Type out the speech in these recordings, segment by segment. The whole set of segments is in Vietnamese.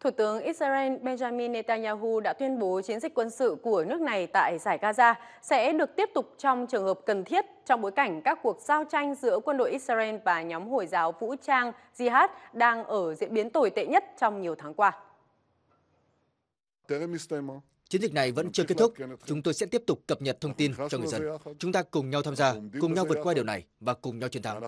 Thủ tướng Israel Benjamin Netanyahu đã tuyên bố chiến dịch quân sự của nước này tại giải Gaza sẽ được tiếp tục trong trường hợp cần thiết trong bối cảnh các cuộc giao tranh giữa quân đội Israel và nhóm Hồi giáo vũ trang Jihad đang ở diễn biến tồi tệ nhất trong nhiều tháng qua. Chiến dịch này vẫn chưa kết thúc. Chúng tôi sẽ tiếp tục cập nhật thông tin cho người dân. Chúng ta cùng nhau tham gia, cùng nhau vượt qua điều này và cùng nhau chiến thắng.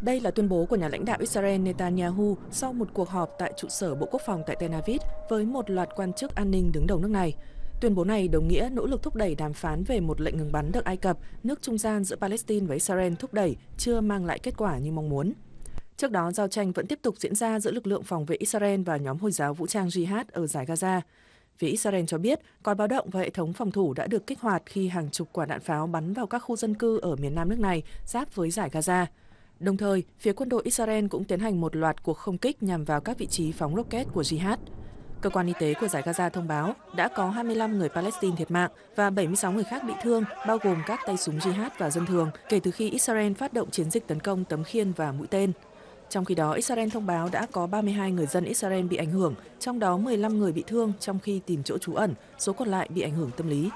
Đây là tuyên bố của nhà lãnh đạo Israel Netanyahu sau một cuộc họp tại trụ sở Bộ Quốc phòng tại Tel Aviv với một loạt quan chức an ninh đứng đầu nước này. Tuyên bố này đồng nghĩa nỗ lực thúc đẩy đàm phán về một lệnh ngừng bắn được Ai Cập, nước trung gian giữa Palestine và Israel thúc đẩy, chưa mang lại kết quả như mong muốn. Trước đó, giao tranh vẫn tiếp tục diễn ra giữa lực lượng phòng vệ Israel và nhóm Hồi giáo vũ trang Jihad ở giải Gaza. Phía Israel cho biết, còi báo động và hệ thống phòng thủ đã được kích hoạt khi hàng chục quả đạn pháo bắn vào các khu dân cư ở miền nam nước này giáp với giải Gaza. Đồng thời, phía quân đội Israel cũng tiến hành một loạt cuộc không kích nhằm vào các vị trí phóng rocket của Jihad. Cơ quan y tế của giải Gaza thông báo đã có 25 người Palestine thiệt mạng và 76 người khác bị thương, bao gồm các tay súng Jihad và dân thường, kể từ khi Israel phát động chiến dịch tấn công tấm khiên và mũi tên. Trong khi đó, Israel thông báo đã có 32 người dân Israel bị ảnh hưởng, trong đó 15 người bị thương trong khi tìm chỗ trú ẩn, số còn lại bị ảnh hưởng tâm lý.